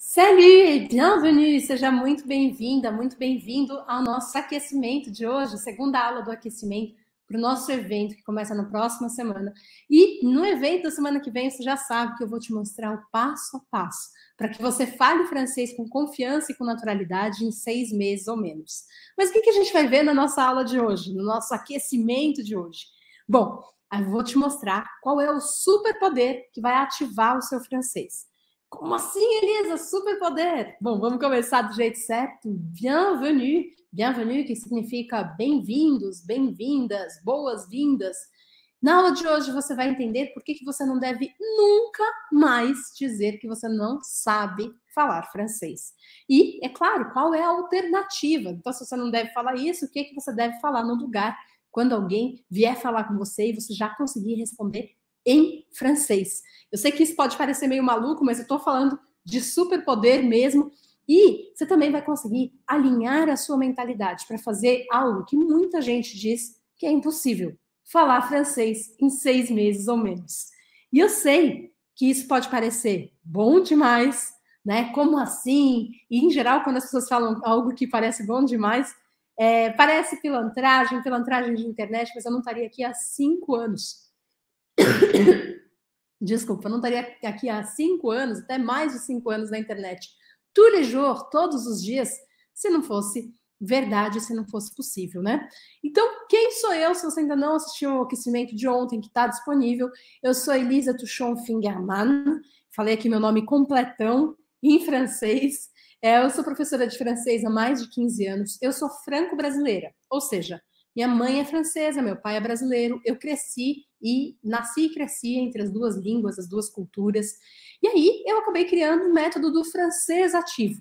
Salut, bienvenue! Seja muito bem-vinda, muito bem-vindo ao nosso aquecimento de hoje, segunda aula do aquecimento para o nosso evento que começa na próxima semana. E no evento da semana que vem, você já sabe que eu vou te mostrar o passo a passo para que você fale francês com confiança e com naturalidade em seis meses ou menos. Mas o que, que a gente vai ver na nossa aula de hoje, no nosso aquecimento de hoje? Bom, eu vou te mostrar qual é o superpoder que vai ativar o seu francês. Como assim, Elisa? Superpoder! Bom, vamos começar do jeito certo. Bienvenue! Bienvenue, que significa bem-vindos, bem-vindas, boas-vindas. Na aula de hoje você vai entender por que, que você não deve nunca mais dizer que você não sabe falar francês. E, é claro, qual é a alternativa? Então, se você não deve falar isso, o que, que você deve falar no lugar quando alguém vier falar com você e você já conseguir responder em francês. Eu sei que isso pode parecer meio maluco, mas eu estou falando de superpoder mesmo. E você também vai conseguir alinhar a sua mentalidade para fazer algo que muita gente diz que é impossível: falar francês em seis meses ou menos. E eu sei que isso pode parecer bom demais, né? Como assim? E em geral, quando as pessoas falam algo que parece bom demais, é, parece pilantragem, pilantragem de internet, mas eu não estaria aqui há cinco anos Desculpa, eu não estaria aqui há cinco anos, até mais de cinco anos na internet, tous les é jours, todos os dias, se não fosse verdade, se não fosse possível, né? Então, quem sou eu? Se você ainda não assistiu ao aquecimento de ontem, que está disponível, eu sou Elisa Tuchon Fingerman, falei aqui meu nome completão em francês. É, eu sou professora de francês há mais de 15 anos. Eu sou franco-brasileira, ou seja, minha mãe é francesa, meu pai é brasileiro. Eu cresci e nasci e cresci entre as duas línguas, as duas culturas. E aí eu acabei criando o método do francês ativo,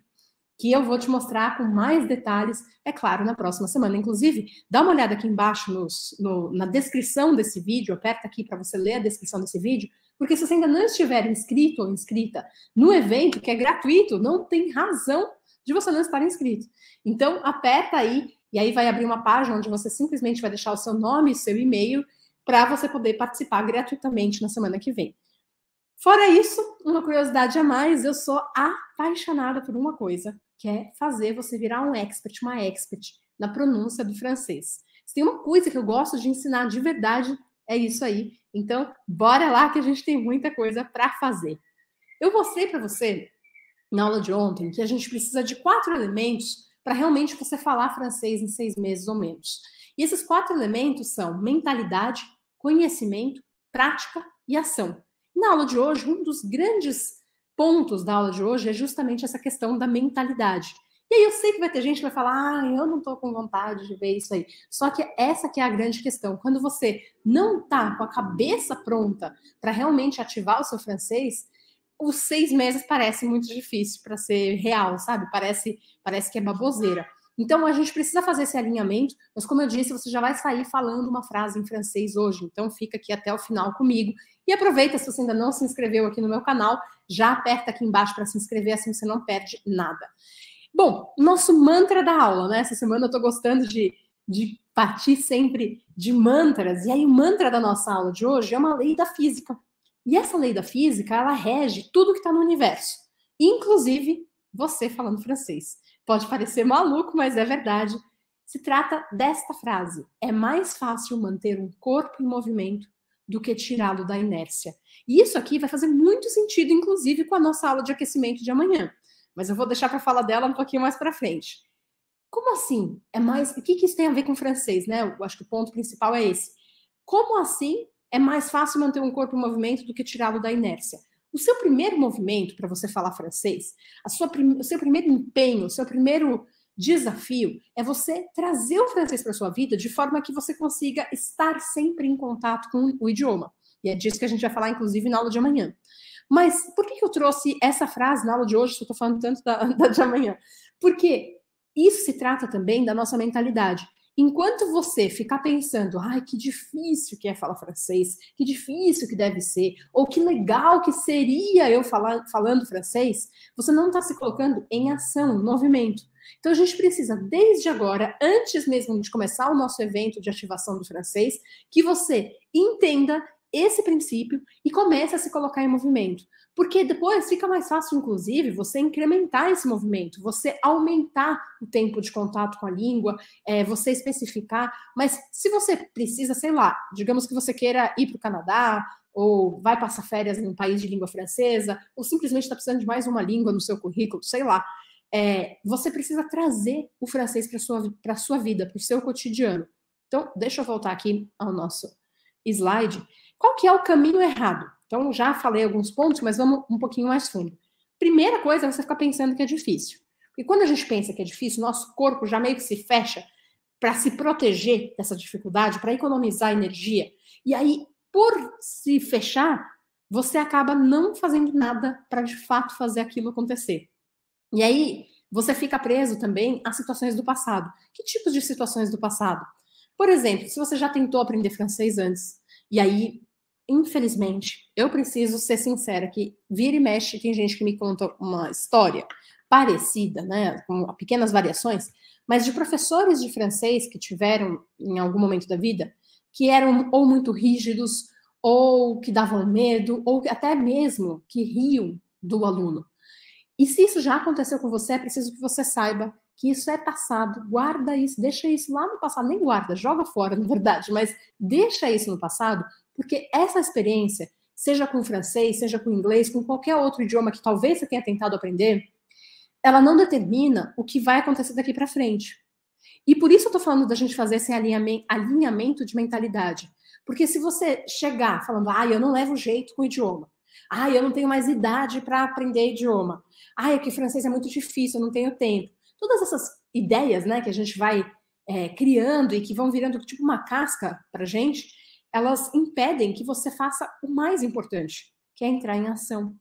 que eu vou te mostrar com mais detalhes, é claro, na próxima semana. Inclusive, dá uma olhada aqui embaixo nos, no, na descrição desse vídeo, aperta aqui para você ler a descrição desse vídeo, porque se você ainda não estiver inscrito ou inscrita no evento, que é gratuito, não tem razão de você não estar inscrito. Então, aperta aí e aí vai abrir uma página onde você simplesmente vai deixar o seu nome e seu e-mail para você poder participar gratuitamente na semana que vem. Fora isso, uma curiosidade a mais, eu sou apaixonada por uma coisa, que é fazer você virar um expert, uma expert na pronúncia do francês. Se tem uma coisa que eu gosto de ensinar de verdade, é isso aí. Então, bora lá que a gente tem muita coisa para fazer. Eu mostrei para você na aula de ontem que a gente precisa de quatro elementos para realmente você falar francês em seis meses ou menos. E esses quatro elementos são mentalidade, conhecimento, prática e ação. Na aula de hoje, um dos grandes pontos da aula de hoje é justamente essa questão da mentalidade. E aí eu sei que vai ter gente que vai falar, ah, eu não estou com vontade de ver isso aí. Só que essa que é a grande questão. Quando você não está com a cabeça pronta para realmente ativar o seu francês, os seis meses parece muito difícil para ser real, sabe? Parece, parece que é baboseira. Então, a gente precisa fazer esse alinhamento, mas como eu disse, você já vai sair falando uma frase em francês hoje, então fica aqui até o final comigo. E aproveita, se você ainda não se inscreveu aqui no meu canal, já aperta aqui embaixo para se inscrever, assim você não perde nada. Bom, nosso mantra da aula, né? Essa semana eu estou gostando de, de partir sempre de mantras, e aí o mantra da nossa aula de hoje é uma lei da física. E essa lei da física, ela rege tudo que está no universo, inclusive você falando francês. Pode parecer maluco, mas é verdade. Se trata desta frase: é mais fácil manter um corpo em movimento do que tirá-lo da inércia. E isso aqui vai fazer muito sentido, inclusive, com a nossa aula de aquecimento de amanhã. Mas eu vou deixar para falar dela um pouquinho mais para frente. Como assim? É mais. O que, que isso tem a ver com francês, né? Eu acho que o ponto principal é esse. Como assim é mais fácil manter um corpo em movimento do que tirá-lo da inércia? O seu primeiro movimento para você falar francês, a sua, o seu primeiro empenho, o seu primeiro desafio é você trazer o francês para sua vida de forma que você consiga estar sempre em contato com o idioma. E é disso que a gente vai falar, inclusive, na aula de amanhã. Mas por que, que eu trouxe essa frase na aula de hoje, se eu estou falando tanto da, da de amanhã? Porque isso se trata também da nossa mentalidade. Enquanto você ficar pensando, ai, que difícil que é falar francês, que difícil que deve ser, ou que legal que seria eu falar, falando francês, você não está se colocando em ação, em movimento. Então a gente precisa, desde agora, antes mesmo de começar o nosso evento de ativação do francês, que você entenda esse princípio e comece a se colocar em movimento. Porque depois fica mais fácil, inclusive, você incrementar esse movimento, você aumentar o tempo de contato com a língua, é, você especificar. Mas se você precisa, sei lá, digamos que você queira ir para o Canadá, ou vai passar férias em um país de língua francesa, ou simplesmente está precisando de mais uma língua no seu currículo, sei lá. É, você precisa trazer o francês para a sua, sua vida, para o seu cotidiano. Então, deixa eu voltar aqui ao nosso slide. Qual que é o caminho errado? Então, já falei alguns pontos, mas vamos um pouquinho mais fundo. Primeira coisa é você ficar pensando que é difícil. E quando a gente pensa que é difícil, nosso corpo já meio que se fecha para se proteger dessa dificuldade, para economizar energia. E aí, por se fechar, você acaba não fazendo nada para de fato fazer aquilo acontecer. E aí, você fica preso também a situações do passado. Que tipos de situações do passado? Por exemplo, se você já tentou aprender francês antes, e aí infelizmente, eu preciso ser sincera que vira e mexe, tem gente que me conta uma história parecida, né, com pequenas variações, mas de professores de francês que tiveram em algum momento da vida que eram ou muito rígidos ou que davam medo ou até mesmo que riam do aluno. E se isso já aconteceu com você, é preciso que você saiba que isso é passado, guarda isso, deixa isso lá no passado, nem guarda, joga fora, na verdade, mas deixa isso no passado, porque essa experiência, seja com francês, seja com inglês, com qualquer outro idioma que talvez você tenha tentado aprender, ela não determina o que vai acontecer daqui para frente. E por isso eu estou falando da gente fazer esse alinhamento de mentalidade. Porque se você chegar falando, ah, eu não levo jeito com o idioma. Ah, eu não tenho mais idade para aprender idioma. Ah, é que francês é muito difícil, eu não tenho tempo. Todas essas ideias, né, que a gente vai é, criando e que vão virando tipo uma casca para gente, elas impedem que você faça o mais importante, que é entrar em ação.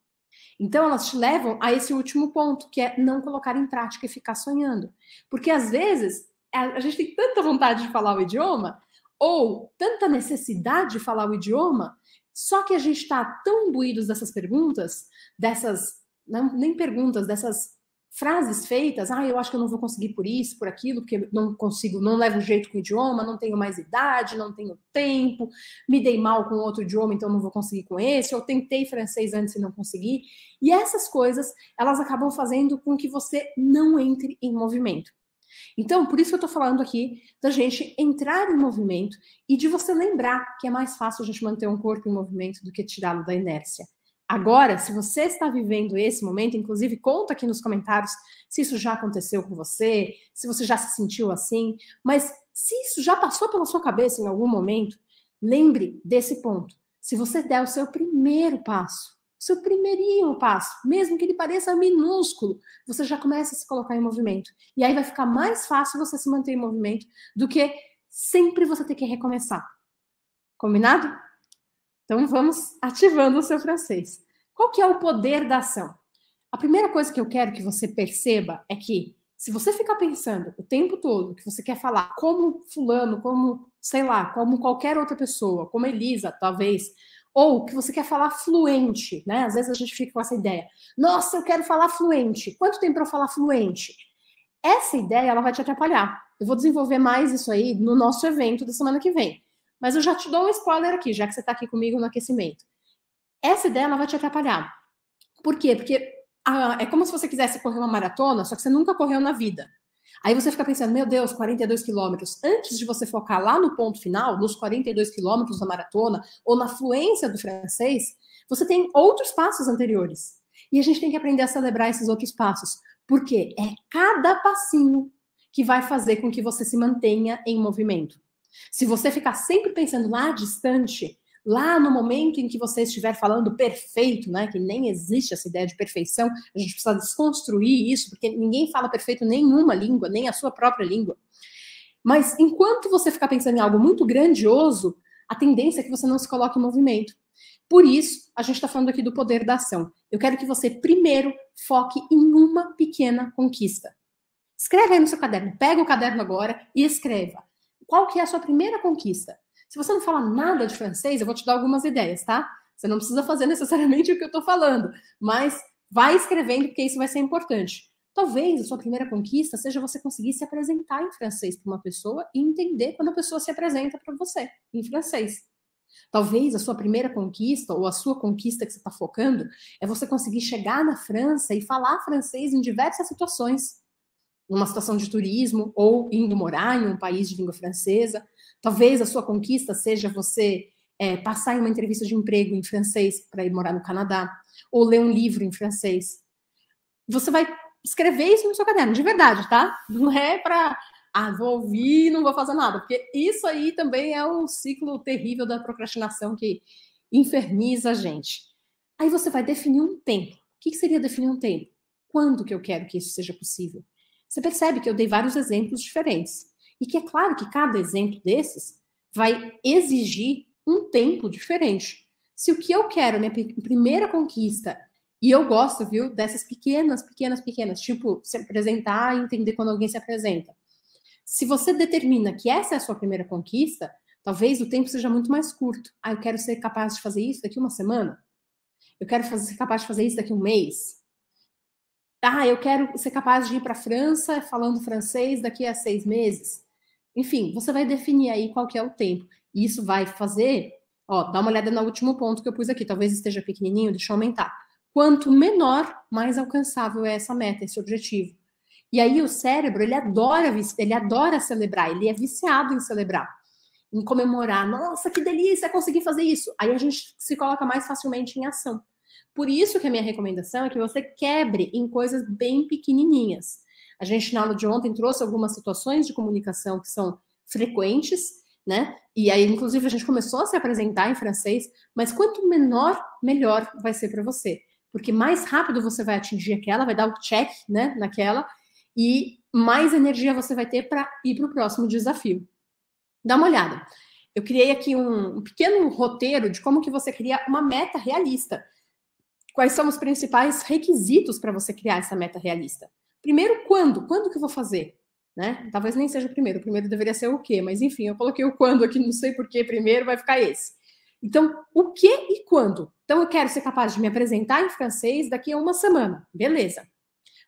Então, elas te levam a esse último ponto, que é não colocar em prática e ficar sonhando. Porque, às vezes, a gente tem tanta vontade de falar o idioma, ou tanta necessidade de falar o idioma, só que a gente está tão imbuídos dessas perguntas, dessas, não, nem perguntas, dessas frases feitas, ah, eu acho que eu não vou conseguir por isso, por aquilo, porque não consigo, não levo jeito com o idioma, não tenho mais idade, não tenho tempo, me dei mal com outro idioma, então não vou conseguir com esse, eu tentei francês antes e não consegui. E essas coisas, elas acabam fazendo com que você não entre em movimento. Então, por isso que eu estou falando aqui da gente entrar em movimento e de você lembrar que é mais fácil a gente manter um corpo em movimento do que tirá-lo da inércia. Agora, se você está vivendo esse momento, inclusive conta aqui nos comentários se isso já aconteceu com você, se você já se sentiu assim, mas se isso já passou pela sua cabeça em algum momento, lembre desse ponto. Se você der o seu primeiro passo, seu primeirinho passo, mesmo que ele pareça minúsculo, você já começa a se colocar em movimento. E aí vai ficar mais fácil você se manter em movimento do que sempre você ter que recomeçar. Combinado? Então vamos ativando o seu francês. Qual que é o poder da ação? A primeira coisa que eu quero que você perceba é que se você ficar pensando o tempo todo que você quer falar como fulano, como sei lá, como qualquer outra pessoa, como Elisa, talvez, ou que você quer falar fluente, né? Às vezes a gente fica com essa ideia. Nossa, eu quero falar fluente. Quanto tempo para eu falar fluente? Essa ideia ela vai te atrapalhar. Eu vou desenvolver mais isso aí no nosso evento da semana que vem. Mas eu já te dou um spoiler aqui, já que você está aqui comigo no aquecimento. Essa ideia ela vai te atrapalhar. Por quê? Porque ah, é como se você quisesse correr uma maratona, só que você nunca correu na vida. Aí você fica pensando, meu Deus, 42 quilômetros. Antes de você focar lá no ponto final, nos 42 quilômetros da maratona, ou na fluência do francês, você tem outros passos anteriores. E a gente tem que aprender a celebrar esses outros passos. Porque é cada passinho que vai fazer com que você se mantenha em movimento. Se você ficar sempre pensando lá ah, distante, lá no momento em que você estiver falando perfeito, né, que nem existe essa ideia de perfeição, a gente precisa desconstruir isso, porque ninguém fala perfeito nenhuma língua, nem a sua própria língua. Mas enquanto você ficar pensando em algo muito grandioso, a tendência é que você não se coloque em movimento. Por isso, a gente está falando aqui do poder da ação. Eu quero que você primeiro foque em uma pequena conquista. Escreve aí no seu caderno, pega o caderno agora e escreva qual que é a sua primeira conquista? Se você não fala nada de francês, eu vou te dar algumas ideias, tá? Você não precisa fazer necessariamente o que eu estou falando, mas vai escrevendo, porque isso vai ser importante. Talvez a sua primeira conquista seja você conseguir se apresentar em francês para uma pessoa e entender quando a pessoa se apresenta para você em francês. Talvez a sua primeira conquista ou a sua conquista que você está focando é você conseguir chegar na França e falar francês em diversas situações numa situação de turismo ou indo morar em um país de língua francesa. Talvez a sua conquista seja você é, passar em uma entrevista de emprego em francês para ir morar no Canadá, ou ler um livro em francês. Você vai escrever isso no seu caderno, de verdade, tá? Não é para, ah, vou ouvir, não vou fazer nada, porque isso aí também é o um ciclo terrível da procrastinação que inferniza a gente. Aí você vai definir um tempo. O que seria definir um tempo? Quando que eu quero que isso seja possível? Você percebe que eu dei vários exemplos diferentes. E que é claro que cada exemplo desses vai exigir um tempo diferente. Se o que eu quero, minha primeira conquista, e eu gosto, viu, dessas pequenas, pequenas, pequenas, tipo se apresentar e entender quando alguém se apresenta. Se você determina que essa é a sua primeira conquista, talvez o tempo seja muito mais curto. Ah, eu quero ser capaz de fazer isso daqui uma semana. Eu quero fazer, ser capaz de fazer isso daqui um mês ah, eu quero ser capaz de ir para a França falando francês daqui a seis meses. Enfim, você vai definir aí qual que é o tempo. E isso vai fazer, ó, dá uma olhada no último ponto que eu pus aqui, talvez esteja pequenininho, deixa eu aumentar. Quanto menor, mais alcançável é essa meta, esse objetivo. E aí o cérebro, ele adora, ele adora celebrar, ele é viciado em celebrar, em comemorar. Nossa, que delícia, consegui fazer isso. Aí a gente se coloca mais facilmente em ação. Por isso que a minha recomendação é que você quebre em coisas bem pequenininhas. A gente, na aula de ontem, trouxe algumas situações de comunicação que são frequentes, né? E aí, inclusive, a gente começou a se apresentar em francês, mas quanto menor, melhor vai ser para você. Porque mais rápido você vai atingir aquela, vai dar o check né, naquela, e mais energia você vai ter para ir para o próximo desafio. Dá uma olhada. Eu criei aqui um, um pequeno roteiro de como que você cria uma meta realista. Quais são os principais requisitos para você criar essa meta realista? Primeiro, quando? Quando que eu vou fazer? Né? Talvez nem seja o primeiro. O primeiro deveria ser o quê? Mas enfim, eu coloquei o quando aqui, não sei por que primeiro vai ficar esse. Então, o que e quando? Então, eu quero ser capaz de me apresentar em francês daqui a uma semana. Beleza.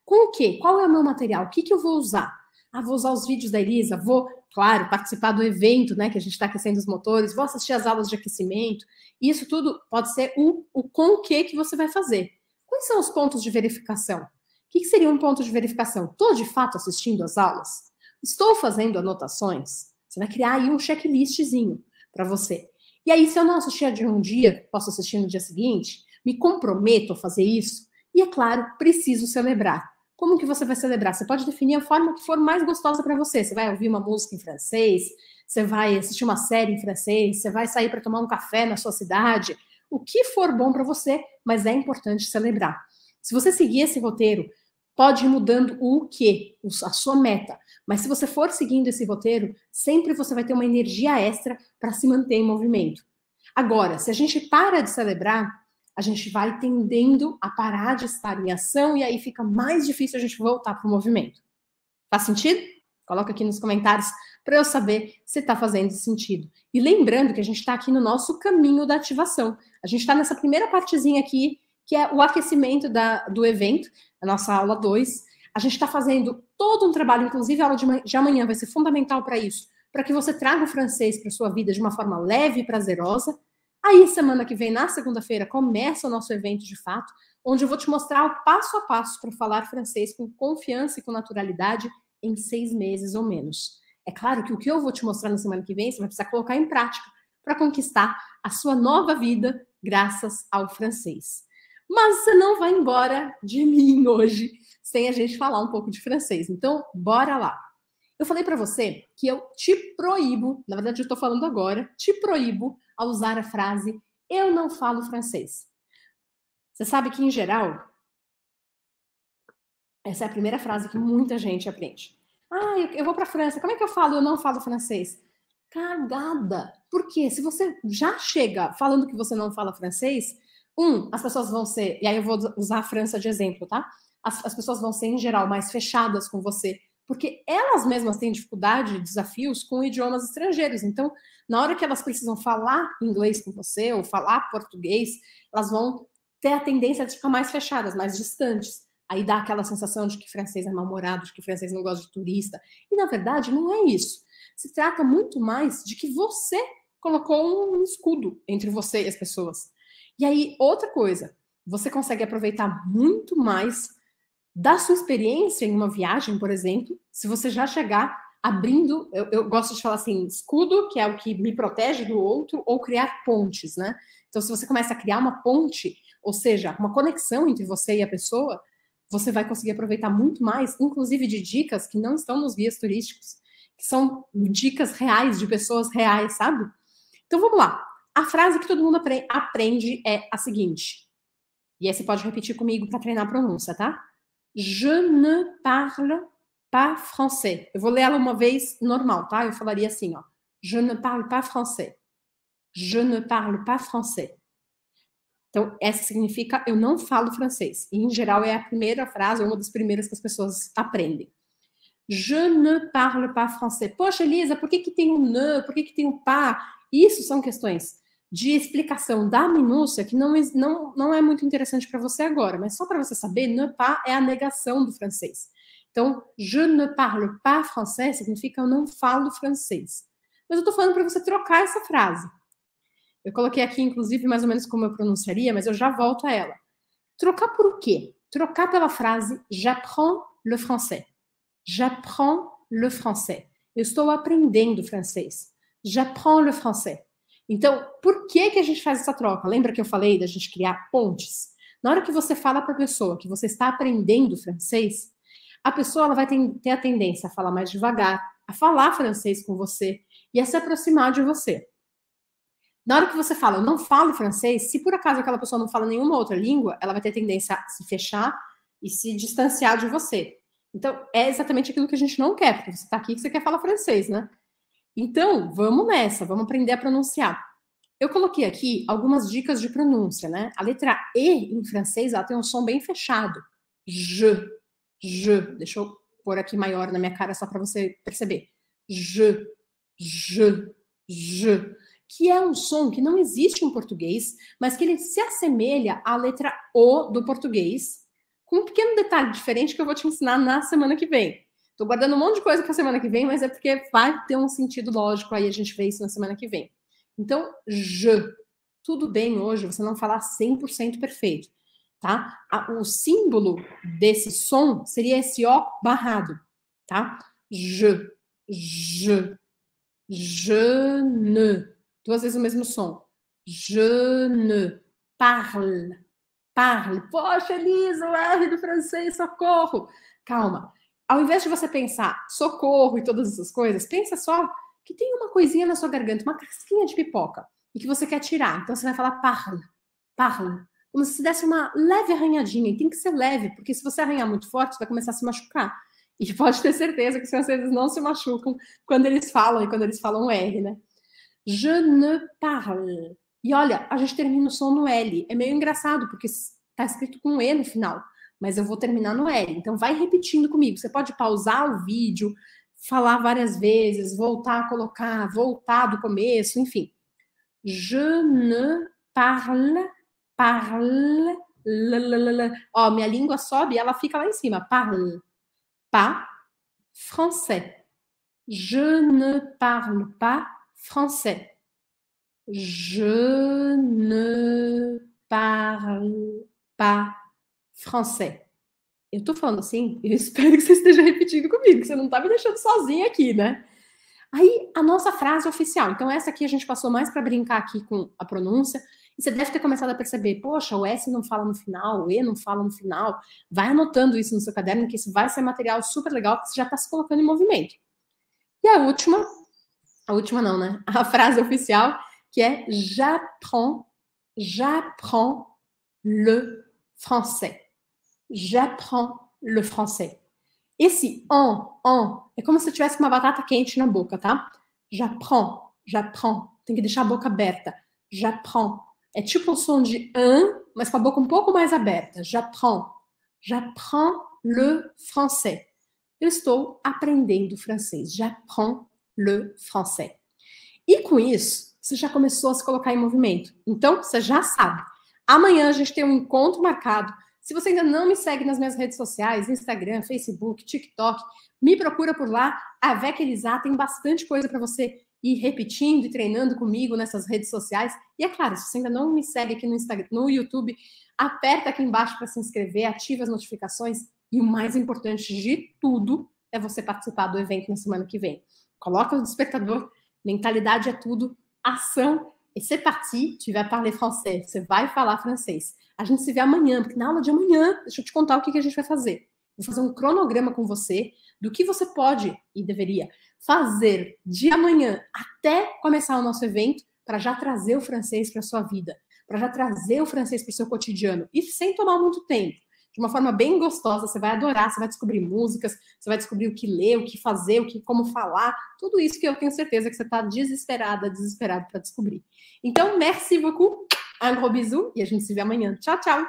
Com o quê? Qual é o meu material? O que, que eu vou usar? Ah, vou usar os vídeos da Elisa, vou, claro, participar do evento, né, que a gente está aquecendo os motores, vou assistir as aulas de aquecimento. Isso tudo pode ser o, o com o que que você vai fazer. Quais são os pontos de verificação? O que, que seria um ponto de verificação? Estou de fato assistindo as aulas? Estou fazendo anotações? Você vai criar aí um checklistzinho para você. E aí, se eu não assistir de um dia, posso assistir no dia seguinte? Me comprometo a fazer isso? E é claro, preciso celebrar como que você vai celebrar? Você pode definir a forma que for mais gostosa para você. Você vai ouvir uma música em francês, você vai assistir uma série em francês, você vai sair para tomar um café na sua cidade, o que for bom para você, mas é importante celebrar. Se você seguir esse roteiro, pode ir mudando o que, a sua meta. Mas se você for seguindo esse roteiro, sempre você vai ter uma energia extra para se manter em movimento. Agora, se a gente para de celebrar, a gente vai tendendo a parar de estar em ação e aí fica mais difícil a gente voltar para o movimento. Faz sentido? Coloca aqui nos comentários para eu saber se está fazendo sentido. E lembrando que a gente está aqui no nosso caminho da ativação. A gente está nessa primeira partezinha aqui, que é o aquecimento da, do evento, a nossa aula 2. A gente está fazendo todo um trabalho, inclusive a aula de, de amanhã vai ser fundamental para isso, para que você traga o francês para sua vida de uma forma leve e prazerosa. Aí, semana que vem, na segunda-feira, começa o nosso evento de fato, onde eu vou te mostrar o passo a passo para falar francês com confiança e com naturalidade em seis meses ou menos. É claro que o que eu vou te mostrar na semana que vem, você vai precisar colocar em prática para conquistar a sua nova vida graças ao francês. Mas você não vai embora de mim hoje sem a gente falar um pouco de francês. Então, bora lá. Eu falei para você que eu te proíbo, na verdade eu estou falando agora, te proíbo a usar a frase eu não falo francês. Você sabe que, em geral, essa é a primeira frase que muita gente aprende. Ah, eu vou para a França, como é que eu falo eu não falo francês? Cagada! Porque se você já chega falando que você não fala francês, um, as pessoas vão ser, e aí eu vou usar a França de exemplo, tá? As, as pessoas vão ser, em geral, mais fechadas com você, porque elas mesmas têm dificuldade e desafios com idiomas estrangeiros. Então, na hora que elas precisam falar inglês com você ou falar português, elas vão ter a tendência de ficar mais fechadas, mais distantes. Aí dá aquela sensação de que francês é mal-humorado, de que francês não gosta de turista. E na verdade, não é isso. Se trata muito mais de que você colocou um escudo entre você e as pessoas. E aí, outra coisa, você consegue aproveitar muito mais da sua experiência em uma viagem, por exemplo, se você já chegar abrindo, eu, eu, gosto de falar assim, escudo, que é o que me protege do outro, ou criar pontes, né? Então, se você começa a criar uma ponte, ou seja, uma conexão entre você e a pessoa, você vai conseguir aproveitar muito mais, inclusive de dicas que não estão nos guias turísticos, que são dicas reais, de pessoas reais, sabe? Então, vamos lá. A frase que todo mundo aprende é a seguinte, e aí você pode repetir comigo para treinar a pronúncia, tá? Je ne parle pas français. Eu vou ler ela uma vez normal, tá? Eu falaria assim, ó. Je ne parle pas français. Je ne parle pas français. Então, essa significa eu não falo francês. E, em geral, é a primeira frase, é uma das primeiras que as pessoas aprendem. Je ne parle pas français. Poxa, Elisa, por que, que tem um ne? Por que, que tem um pas? Isso são questões de explicação da minúcia que não, não, não é muito interessante para você agora, mas só para você saber, ne pas é a negação do francês. Então, je ne parle pas français significa eu não falo francês. Mas eu estou falando para você trocar essa frase. Eu coloquei aqui, inclusive, mais ou menos como eu pronunciaria, mas eu já volto a ela. Trocar por quê? Trocar pela frase j'apprends le français. J'apprends le français. Eu estou aprendendo francês. J'apprends le français. Então, por que, que a gente faz essa troca? Lembra que eu falei da gente criar pontes? Na hora que você fala para a pessoa que você está aprendendo francês, a pessoa ela vai ter, a tendência a falar mais devagar, a falar francês com você e a se aproximar de você. Na hora que você fala, eu não falo francês, se por acaso aquela pessoa não fala nenhuma outra língua, ela vai ter tendência a se fechar e se distanciar de você. Então, é exatamente aquilo que a gente não quer, porque você está aqui e você quer falar francês, né? Então, vamos nessa, vamos aprender a pronunciar. Eu coloquei aqui algumas dicas de pronúncia, né? A letra E em francês, ela tem um som bem fechado. Je, je. Deixa eu pôr aqui maior na minha cara só para você perceber. Je, je, je. Que é um som que não existe em português, mas que ele se assemelha à letra O do português, com um pequeno detalhe diferente que eu vou te ensinar na semana que vem. Tô guardando um monte de coisa para semana que vem, mas é porque vai ter um sentido lógico aí, a gente vê isso na semana que vem. Então, je. Tudo bem hoje você não falar 100% perfeito, tá? O símbolo desse som seria esse O barrado, tá? Je, je, je ne. Duas vezes o mesmo som. Je ne. Parle, parle. Poxa, Elisa, o R do francês, socorro. Calma ao invés de você pensar socorro e todas essas coisas, pensa só que tem uma coisinha na sua garganta, uma casquinha de pipoca, e que você quer tirar. Então você vai falar parla, parla. Como se desse uma leve arranhadinha, e tem que ser leve, porque se você arranhar muito forte, você vai começar a se machucar. E pode ter certeza que os franceses não se machucam quando eles falam e quando eles falam R, né? Je ne parle. E olha, a gente termina o som no L. É meio engraçado, porque está escrito com E no final mas eu vou terminar no L. Então, vai repetindo comigo. Você pode pausar o vídeo, falar várias vezes, voltar a colocar, voltar do começo, enfim. Je ne parle, parle, lalalala. Ó, minha língua sobe ela fica lá em cima. Parle, pas français. Je ne parle pas français. Je ne parle pas Francês. Eu tô falando assim, eu espero que você esteja repetindo comigo, que você não tá me deixando sozinha aqui, né? Aí, a nossa frase oficial. Então, essa aqui a gente passou mais para brincar aqui com a pronúncia. E você deve ter começado a perceber, poxa, o S não fala no final, o E não fala no final. Vai anotando isso no seu caderno, que isso vai ser material super legal, porque você já está se colocando em movimento. E a última, a última não, né? A frase oficial, que é j'apprends, j'apprends le français j'apprends le français. Esse en, en, é como se eu tivesse uma batata quente na boca, tá? J'apprends, j'apprends. Tem que deixar a boca aberta. J'apprends. É tipo o som de un, mas com a boca um pouco mais aberta. J'apprends. J'apprends le français. Eu estou aprendendo francês. J'apprends le français. E com isso, você já começou a se colocar em movimento. Então, você já sabe. Amanhã a gente tem um encontro marcado se você ainda não me segue nas minhas redes sociais, Instagram, Facebook, TikTok, me procura por lá. A VEC tem bastante coisa para você ir repetindo e treinando comigo nessas redes sociais. E é claro, se você ainda não me segue aqui no Instagram, no YouTube, aperta aqui embaixo para se inscrever, ativa as notificações e o mais importante de tudo é você participar do evento na semana que vem. Coloca o despertador, mentalidade é tudo, ação e c'est parti, tu vas parler français, você vai falar francês. A gente se vê amanhã, porque na aula de amanhã, deixa eu te contar o que, que a gente vai fazer. Vou fazer um cronograma com você do que você pode e deveria fazer de amanhã até começar o nosso evento para já trazer o francês para sua vida, para já trazer o francês para o seu cotidiano e sem tomar muito tempo de uma forma bem gostosa. Você vai adorar, você vai descobrir músicas, você vai descobrir o que ler, o que fazer, o que como falar, tudo isso que eu tenho certeza que você está desesperada, desesperado para descobrir. Então, merci beaucoup, un gros bisou e a gente se vê amanhã. Tchau, tchau.